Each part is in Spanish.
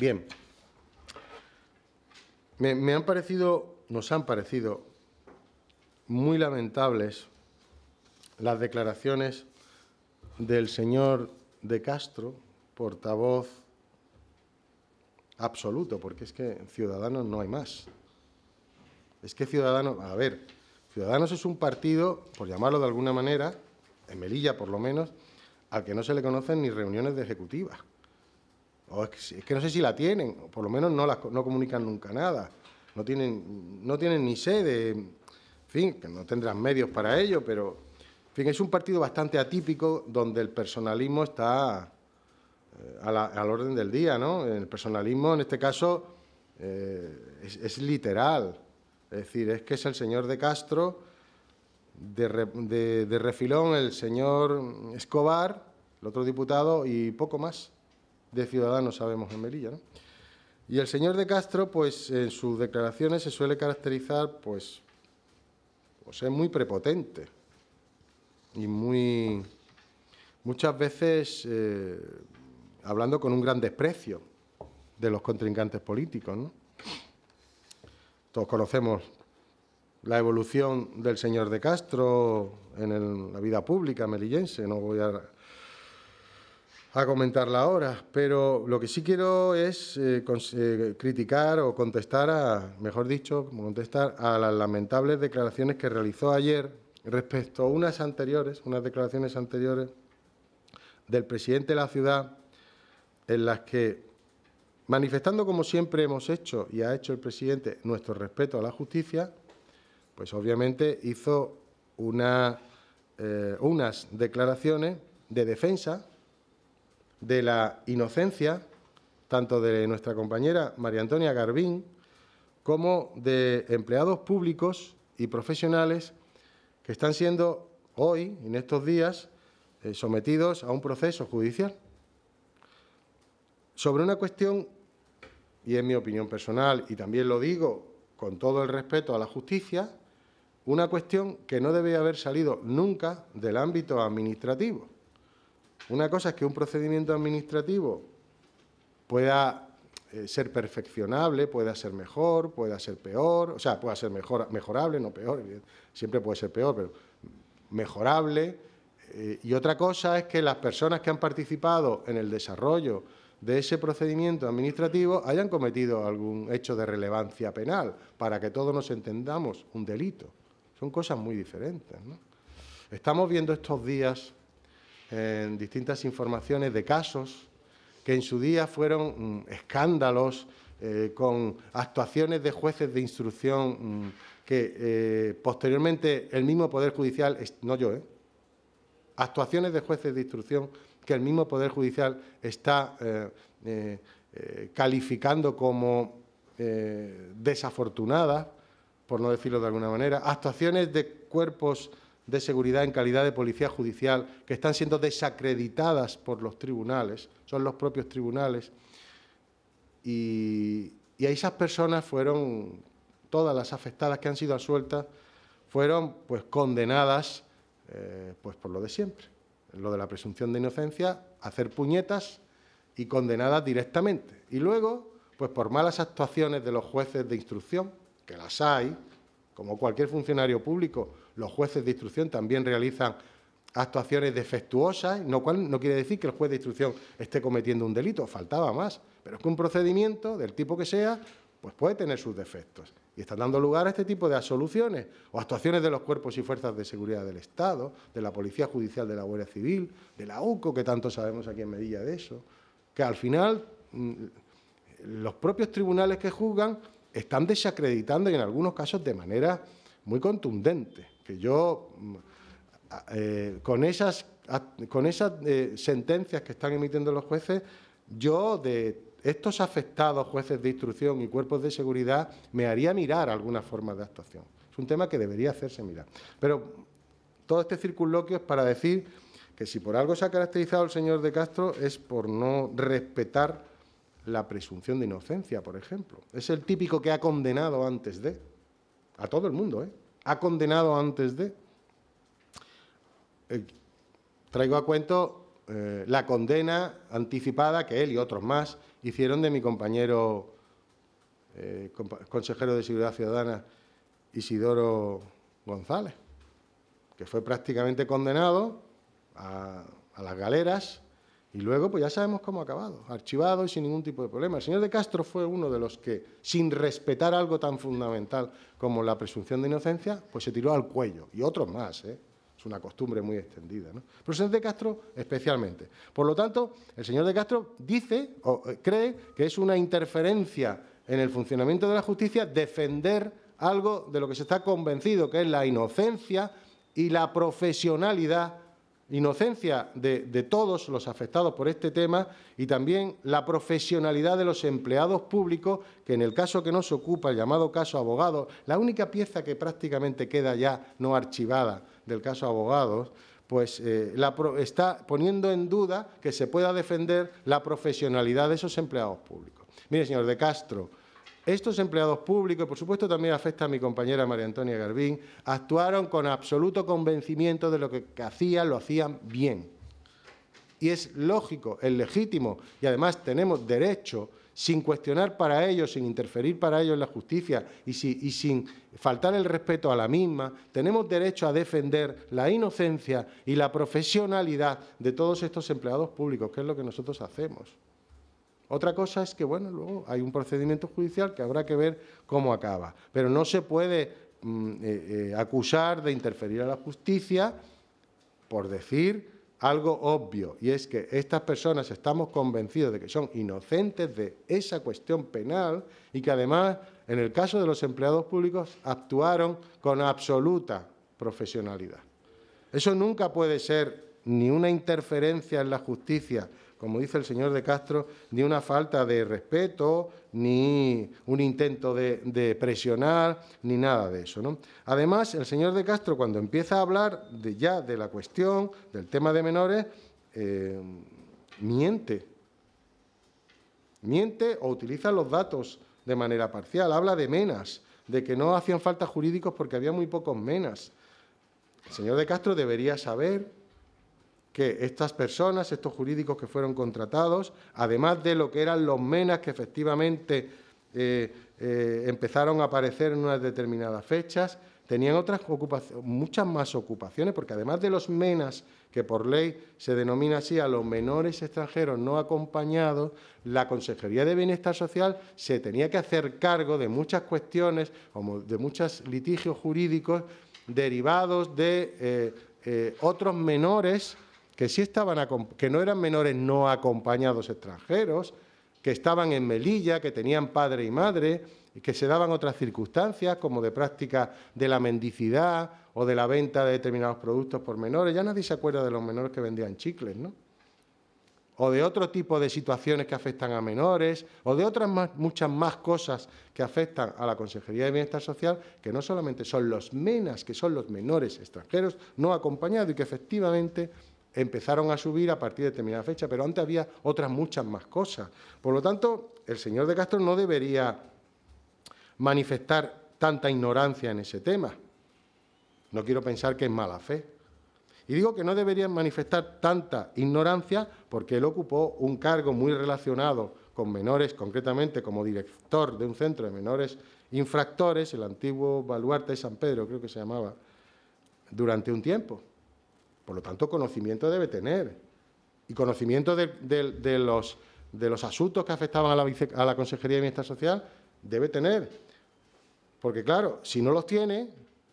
Bien. Me, han parecido, nos han parecido muy lamentables las declaraciones del señor de Castro, portavoz absoluto, porque es que Ciudadanos no hay más. Es que Ciudadanos, a ver, Ciudadanos es un partido, por llamarlo de alguna manera, en Melilla por lo menos, al que no se le conocen ni reuniones de ejecutivas. O oh, es, que, no sé si la tienen, o por lo menos no, las, no comunican nunca nada. No tienen, no tienen ni sede, en fin, que no tendrán medios para ello, pero fin, es un partido bastante atípico donde el personalismo está eh, al orden del día, ¿no? El personalismo en este caso eh, es, literal, es decir, es que es el señor de Castro, de, de refilón el señor Escobar, el otro diputado y poco más de Ciudadanos Sabemos en Melilla. Y el señor de Castro, pues en sus declaraciones se suele caracterizar, pues, o pues, ser muy prepotente y muy, muchas veces eh, hablando con un gran desprecio de los contrincantes políticos. Todos conocemos la evolución del señor de Castro en la vida pública melillense, no voy a a comentarla ahora, pero lo que sí quiero es eh, eh, criticar o contestar, a, mejor dicho, contestar a las lamentables declaraciones que realizó ayer respecto a unas anteriores, unas declaraciones anteriores del presidente de la ciudad, en las que, manifestando como siempre hemos hecho y ha hecho el presidente nuestro respeto a la justicia, pues obviamente hizo eh, unas declaraciones de defensa de la inocencia, tanto de nuestra compañera María Antonia Garbín, como de empleados públicos y profesionales que están siendo hoy, en estos días, eh, sometidos a un proceso judicial sobre una cuestión, y es mi opinión personal, y también lo digo con todo el respeto a la justicia, una cuestión que no debe haber salido nunca del ámbito administrativo una cosa es que un procedimiento administrativo pueda eh, ser perfeccionable, pueda ser mejor, pueda ser peor, o sea, pueda ser mejorable, no peor, siempre puede ser peor, pero mejorable. Eh, y otra cosa es que las personas que han participado en el desarrollo de ese procedimiento administrativo hayan cometido algún hecho de relevancia penal, para que todos nos entendamos un delito. Son cosas muy diferentes. Estamos viendo estos días en distintas informaciones de casos que en su día fueron mm, escándalos eh, con actuaciones de jueces de instrucción mm, que eh, posteriormente el mismo Poder Judicial, no yo, ¿eh? actuaciones de jueces de instrucción que el mismo Poder Judicial está eh, calificando como desafortunadas, por no decirlo de alguna manera, actuaciones de cuerpos de seguridad en calidad de policía judicial, que están siendo desacreditadas por los tribunales, son los propios tribunales, y, a esas personas fueron, todas las afectadas que han sido asueltas fueron pues condenadas eh, pues por lo de siempre, lo de la presunción de inocencia, hacer puñetas y condenadas directamente. Y luego, pues por malas actuaciones de los jueces de instrucción, que las hay, como cualquier funcionario público, los jueces de instrucción también realizan actuaciones defectuosas, lo cual no quiere decir que el juez de instrucción esté cometiendo un delito, faltaba más. Pero es que un procedimiento, del tipo que sea, pues puede tener sus defectos. Y están dando lugar a este tipo de absoluciones o actuaciones de los cuerpos y fuerzas de seguridad del Estado, de la Policía Judicial de la Guardia Civil, de la UCO, que tanto sabemos aquí en Medilla de eso, que al final mm, los propios tribunales que juzgan están desacreditando y en algunos casos de manera muy contundente que yo, mm, eh, con esas, con esas eh, sentencias que están emitiendo los jueces, yo de estos afectados jueces de instrucción y cuerpos de seguridad me haría mirar alguna forma de actuación. Es un tema que debería hacerse mirar. Pero todo este circunloquio es para decir que si por algo se ha caracterizado el señor de Castro es por no respetar la presunción de inocencia, por ejemplo. Es el típico que ha condenado antes de. A todo el mundo, ¿eh? ha condenado antes de... Eh, traigo a cuento eh, la condena anticipada que él y otros más hicieron de mi compañero eh, consejero de Seguridad Ciudadana Isidoro González, que fue prácticamente condenado a las galeras y luego, pues ya sabemos cómo ha acabado, archivado y sin ningún tipo de problema. El señor de Castro fue uno de los que, sin respetar algo tan fundamental como la presunción de inocencia, pues se tiró al cuello. Y otros más, ¿eh? Es una costumbre muy extendida. ¿no? Pero el señor de Castro especialmente. Por lo tanto, el señor de Castro dice o eh, cree que es una interferencia en el funcionamiento de la justicia defender algo de lo que se está convencido, que es la inocencia y la profesionalidad inocencia de, todos los afectados por este tema y también la profesionalidad de los empleados públicos, que en el caso que nos ocupa, el llamado caso abogado, la única pieza que prácticamente queda ya no archivada del caso abogados, pues eh, la está poniendo en duda que se pueda defender la profesionalidad de esos empleados públicos. Mire, señor De Castro, estos empleados públicos, por supuesto también afecta a mi compañera María Antonia Garbín, actuaron con absoluto convencimiento de lo que hacían, lo hacían bien. Y es lógico, es legítimo, y además tenemos derecho, sin cuestionar para ellos, sin interferir para ellos en la justicia y, y sin faltar el respeto a la misma, tenemos derecho a defender la inocencia y la profesionalidad de todos estos empleados públicos, que es lo que nosotros hacemos. Otra cosa es que, bueno, luego hay un procedimiento judicial que habrá que ver cómo acaba. Pero no se puede mm, eh, eh, acusar de interferir a la justicia por decir algo obvio, y es que estas personas estamos convencidos de que son inocentes de esa cuestión penal y que además, en el caso de los empleados públicos, actuaron con absoluta profesionalidad. Eso nunca puede ser ni una interferencia en la justicia como dice el señor de Castro, ni una falta de respeto, ni un intento de, presionar, ni nada de eso. Además, el señor de Castro, cuando empieza a hablar de, ya de la cuestión, del tema de menores, eh, miente. Miente o utiliza los datos de manera parcial. Habla de menas, de que no hacían falta jurídicos porque había muy pocos menas. El señor de Castro debería saber que estas personas, estos jurídicos que fueron contratados, además de lo que eran los menas que efectivamente eh, eh, empezaron a aparecer en unas determinadas fechas, tenían otras ocupaciones, muchas más ocupaciones, porque además de los menas, que por ley se denomina así a los menores extranjeros no acompañados, la Consejería de Bienestar Social se tenía que hacer cargo de muchas cuestiones, como de muchos litigios jurídicos derivados de eh, otros menores que estaban que no eran menores no acompañados extranjeros, que estaban en Melilla, que tenían padre y madre, que se daban otras circunstancias, como de práctica de la mendicidad o de la venta de determinados productos por menores. Ya nadie se acuerda de los menores que vendían chicles, ¿no? O de otro tipo de situaciones que afectan a menores, o de otras muchas más cosas que afectan a la Consejería de Bienestar Social, que no solamente son los MENAS, que son los menores extranjeros no acompañados y que efectivamente empezaron a subir a partir de determinada fecha, pero antes había otras muchas más cosas. Por lo tanto, el señor de Castro no debería manifestar tanta ignorancia en ese tema. No quiero pensar que es mala fe. Y digo que no debería manifestar tanta ignorancia porque él ocupó un cargo muy relacionado con menores, concretamente como director de un centro de menores infractores, el antiguo baluarte de San Pedro, creo que se llamaba, durante un tiempo. Por lo tanto, conocimiento debe tener. Y conocimiento de, los, asuntos que afectaban a la, a la Consejería de Bienestar Social debe tener. Porque, claro, si no los tiene,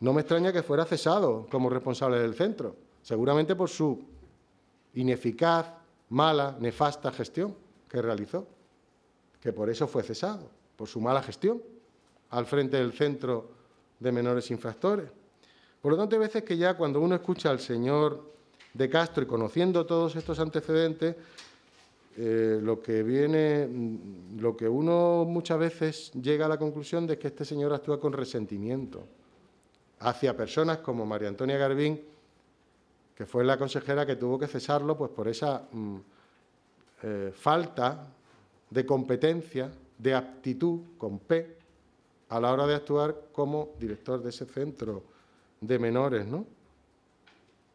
no me extraña que fuera cesado como responsable del centro, seguramente por su ineficaz, mala, nefasta gestión que realizó, que por eso fue cesado, por su mala gestión al frente del centro de menores infractores. Por lo tanto, hay veces que ya cuando uno escucha al señor de Castro y conociendo todos estos antecedentes, eh, lo que viene, mm, lo que uno muchas veces llega a la conclusión de que este señor actúa con resentimiento hacia personas como María Antonia Garbín, que fue la consejera que tuvo que cesarlo pues por esa mm, eh, falta de competencia, de aptitud con P, a la hora de actuar como director de ese centro de menores, ¿no?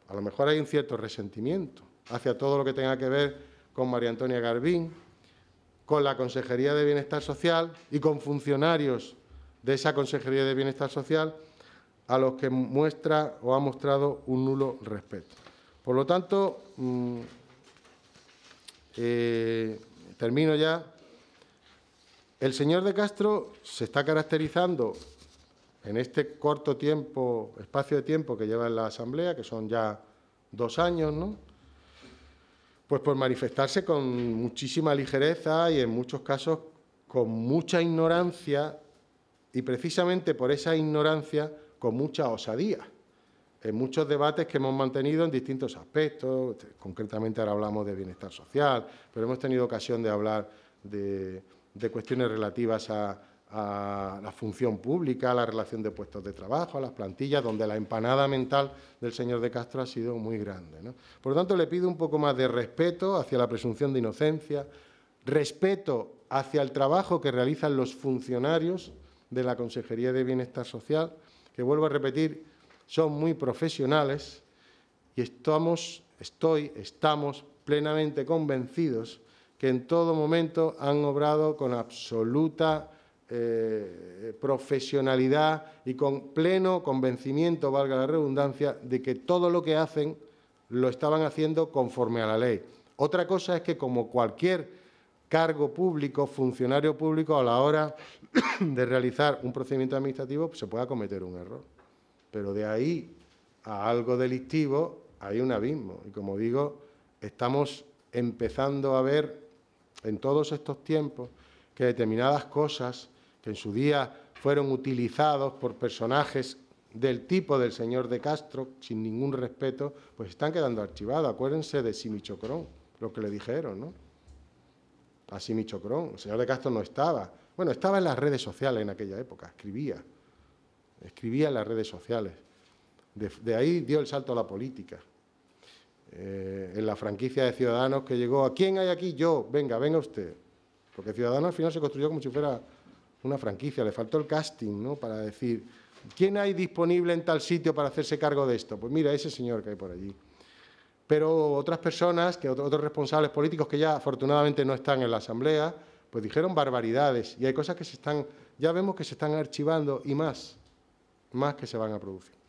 A lo mejor hay un cierto resentimiento hacia todo lo que tenga que ver con María Antonia Garbín, con la Consejería de Bienestar Social y con funcionarios de esa Consejería de Bienestar Social a los que muestra o ha mostrado un nulo respeto. Por lo tanto, mm, eh, termino ya. El señor de Castro se está caracterizando en este corto tiempo, espacio de tiempo que lleva en la Asamblea, que son ya dos años, Pues por manifestarse con muchísima ligereza y en muchos casos con mucha ignorancia y precisamente por esa ignorancia con mucha osadía en muchos debates que hemos mantenido en distintos aspectos, este, concretamente ahora hablamos de bienestar social, pero hemos tenido ocasión de hablar de cuestiones relativas a, a la función pública, a la relación de puestos de trabajo, a las plantillas, donde la empanada mental del señor de Castro ha sido muy grande. Por lo tanto, le pido un poco más de respeto hacia la presunción de inocencia, respeto hacia el trabajo que realizan los funcionarios de la Consejería de Bienestar Social, que vuelvo a repetir, son muy profesionales y estamos, estoy, estamos plenamente convencidos que en todo momento han obrado con absoluta eh, eh, profesionalidad y con pleno convencimiento, valga la redundancia, de que todo lo que hacen lo estaban haciendo conforme a la ley. Otra cosa es que como cualquier cargo público, funcionario público, a la hora de realizar un procedimiento administrativo se pueda cometer un error. Pero de ahí a algo delictivo hay un abismo. Y como digo, estamos empezando a ver en todos estos tiempos que determinadas cosas que en su día fueron utilizados por personajes del tipo del señor de Castro, sin ningún respeto, pues están quedando archivados. Acuérdense de Simichocrón, lo que le dijeron, ¿no? A Simichocrón. El señor de Castro no estaba. Bueno, estaba en las redes sociales en aquella época, escribía. Escribía en las redes sociales. De, ahí dio el salto a la política. Eh, en la franquicia de Ciudadanos que llegó, ¿a quién hay aquí? Yo, venga, venga usted. Porque Ciudadanos al final se construyó como si fuera una franquicia, le faltó el casting, ¿no? Para decir, ¿quién hay disponible en tal sitio para hacerse cargo de esto? Pues mira, ese señor que hay por allí. Pero otras personas, que otros responsables políticos que ya afortunadamente no están en la Asamblea, pues dijeron barbaridades y hay cosas que se están, ya vemos que se están archivando y más, más que se van a producir.